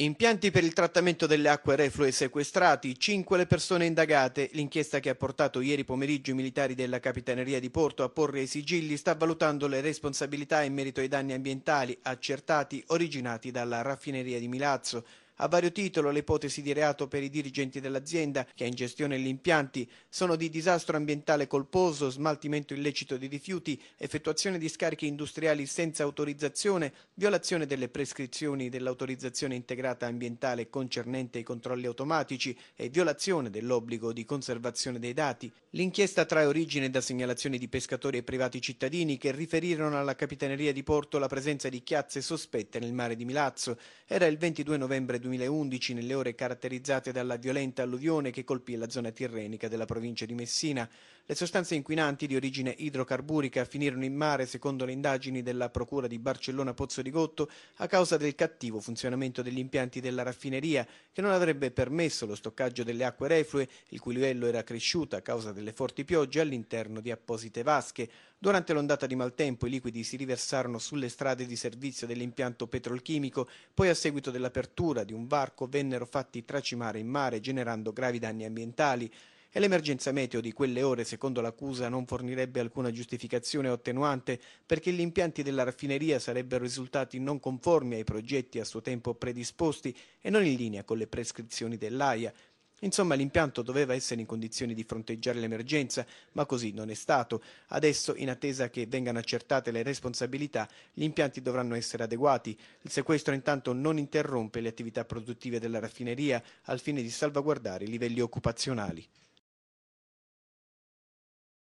Impianti per il trattamento delle acque reflue sequestrati, 5 le persone indagate. L'inchiesta che ha portato ieri pomeriggio i militari della Capitaneria di Porto a porre i sigilli sta valutando le responsabilità in merito ai danni ambientali accertati originati dalla raffineria di Milazzo. A vario titolo le ipotesi di reato per i dirigenti dell'azienda che ha in gestione gli impianti sono di disastro ambientale colposo, smaltimento illecito di rifiuti, effettuazione di scarichi industriali senza autorizzazione, violazione delle prescrizioni dell'autorizzazione integrata ambientale concernente i controlli automatici e violazione dell'obbligo di conservazione dei dati. L'inchiesta trae origine da segnalazioni di pescatori e privati cittadini che riferirono alla Capitaneria di Porto la presenza di chiazze sospette nel mare di Milazzo. Era il 22 novembre 2020 2011 nelle ore caratterizzate dalla violenta alluvione che colpì la zona tirrenica della provincia di Messina. Le sostanze inquinanti di origine idrocarburica finirono in mare, secondo le indagini della Procura di Barcellona Pozzo di Gotto, a causa del cattivo funzionamento degli impianti della raffineria, che non avrebbe permesso lo stoccaggio delle acque reflue, il cui livello era cresciuto a causa delle forti piogge all'interno di apposite vasche. Durante l'ondata di maltempo i liquidi si riversarono sulle strade di servizio dell'impianto petrolchimico, poi a seguito dell'apertura di un un varco vennero fatti tracimare in mare generando gravi danni ambientali e l'emergenza meteo di quelle ore, secondo l'accusa, non fornirebbe alcuna giustificazione o attenuante perché gli impianti della raffineria sarebbero risultati non conformi ai progetti a suo tempo predisposti e non in linea con le prescrizioni dell'AIA, Insomma, l'impianto doveva essere in condizioni di fronteggiare l'emergenza, ma così non è stato. Adesso, in attesa che vengano accertate le responsabilità, gli impianti dovranno essere adeguati. Il sequestro intanto non interrompe le attività produttive della raffineria al fine di salvaguardare i livelli occupazionali.